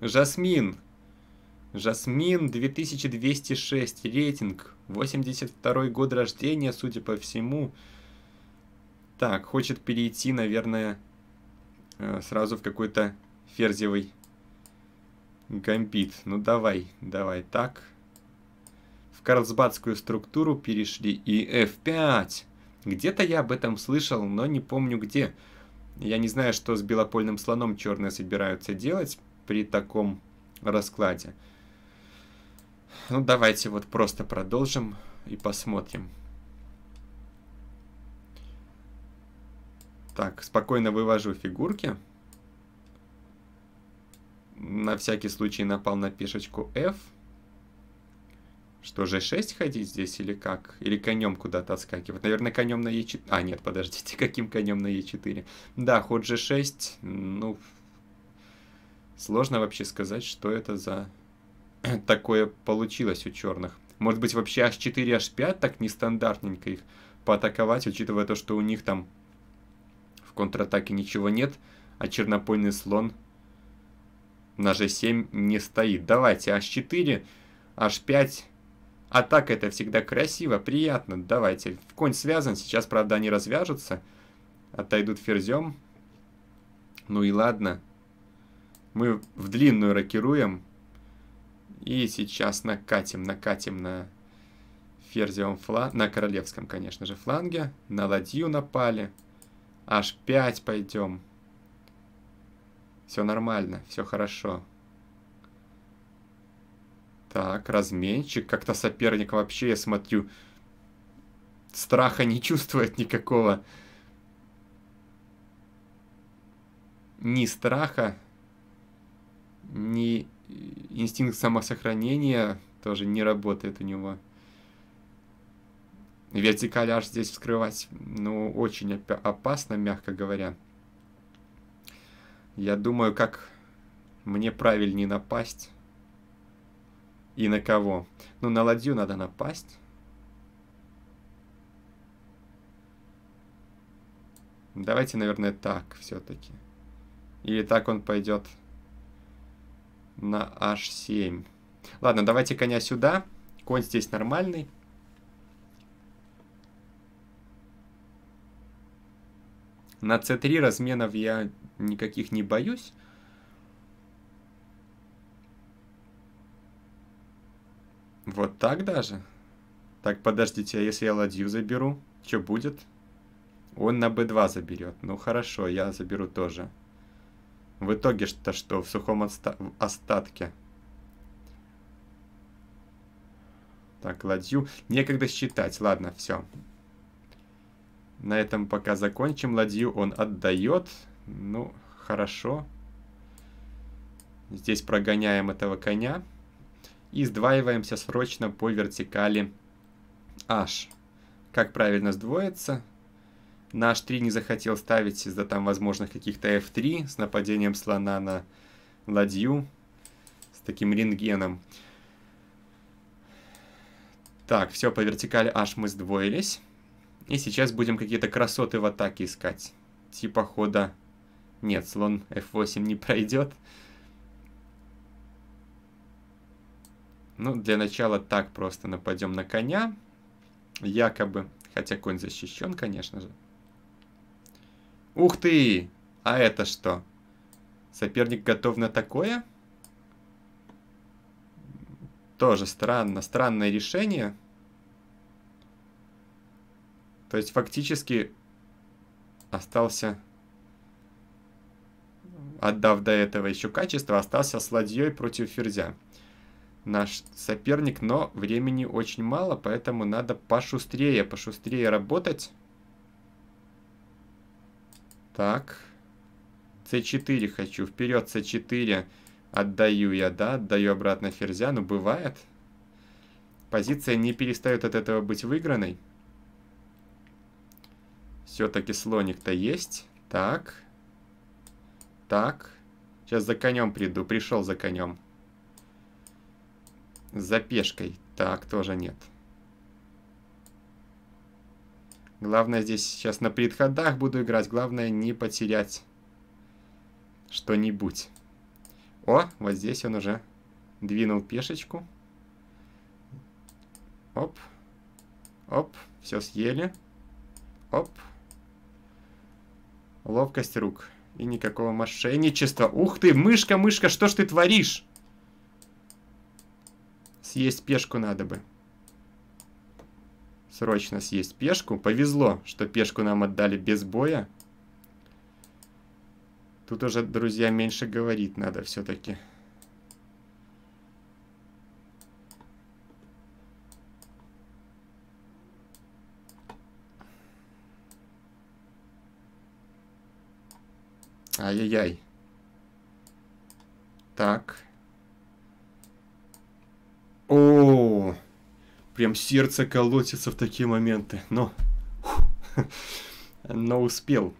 Жасмин. Жасмин 2206, рейтинг. 82 год рождения, судя по всему. Так, хочет перейти, наверное, э, сразу в какой-то ферзевый гамбит. Ну давай, давай так. В карлсбадскую структуру перешли и F5. Где-то я об этом слышал, но не помню где. Я не знаю, что с белопольным слоном черные собираются делать при таком раскладе. Ну, давайте вот просто продолжим и посмотрим. Так, спокойно вывожу фигурки. На всякий случай напал на пешечку F. Что, же 6 ходить здесь или как? Или конем куда-то отскакивать? Наверное, конем на Е4... А, нет, подождите, каким конем на Е4? Да, ход же 6 ну, Сложно вообще сказать, что это за такое получилось у черных. Может быть, вообще H4, H5 так нестандартненько их поатаковать, учитывая то, что у них там в контратаке ничего нет, а чернопольный слон на G7 не стоит. Давайте H4, H5. Атака это всегда красиво, приятно. Давайте. Конь связан, сейчас, правда, они развяжутся. Отойдут ферзем. Ну и ладно. Мы в длинную рокируем. И сейчас накатим, накатим на ферзевом фланге, на королевском, конечно же, фланге. На ладью напали. H5 пойдем. Все нормально, все хорошо. Так, разменчик. Как-то соперник вообще, я смотрю, страха не чувствует никакого. Ни страха, не э, инстинкт самосохранения тоже не работает у него. Вертикаль аж здесь вскрывать, ну, очень опасно, мягко говоря. Я думаю, как мне правильнее напасть и на кого. Ну, на ладью надо напасть. Давайте, наверное, так все-таки. Или так он пойдет на h7. Ладно, давайте коня сюда. Конь здесь нормальный. На c3 разменов я никаких не боюсь. Вот так даже? Так, подождите, а если я ладью заберу? Что будет? Он на b2 заберет. Ну хорошо, я заберу тоже. В итоге-то что? В сухом отста в остатке. Так, ладью. Некогда считать. Ладно, все. На этом пока закончим. Ладью он отдает. Ну, хорошо. Здесь прогоняем этого коня. И сдваиваемся срочно по вертикали H. Как правильно сдвоиться? На h3 не захотел ставить из-за там возможных каких-то f3 с нападением слона на ладью с таким рентгеном. Так, все, по вертикали аж мы сдвоились. И сейчас будем какие-то красоты в атаке искать. Типа хода... Нет, слон f8 не пройдет. Ну, для начала так просто нападем на коня. Якобы. Хотя конь защищен, конечно же. Ух ты! А это что? Соперник готов на такое? Тоже странно. Странное решение. То есть фактически остался, отдав до этого еще качество, остался с ладьей против ферзя. Наш соперник, но времени очень мало, поэтому надо пошустрее, пошустрее работать. Так. c4 хочу. Вперед c4. Отдаю я, да? Отдаю обратно ферзя. Ну, бывает. Позиция не перестает от этого быть выигранной. Все-таки слоник-то есть. Так. Так. Сейчас за конем приду. Пришел за конем. За пешкой. Так, тоже нет. Нет. Главное здесь сейчас на предходах буду играть. Главное не потерять что-нибудь. О, вот здесь он уже двинул пешечку. Оп. Оп. Все съели. Оп. Ловкость рук. И никакого мошенничества. Ух ты, мышка, мышка, что ж ты творишь? Съесть пешку надо бы срочно съесть пешку. Повезло, что пешку нам отдали без боя. Тут уже, друзья, меньше говорить надо все-таки. Ай-яй-яй. Так. О, прям сердце колотится в такие моменты. Но, но успел.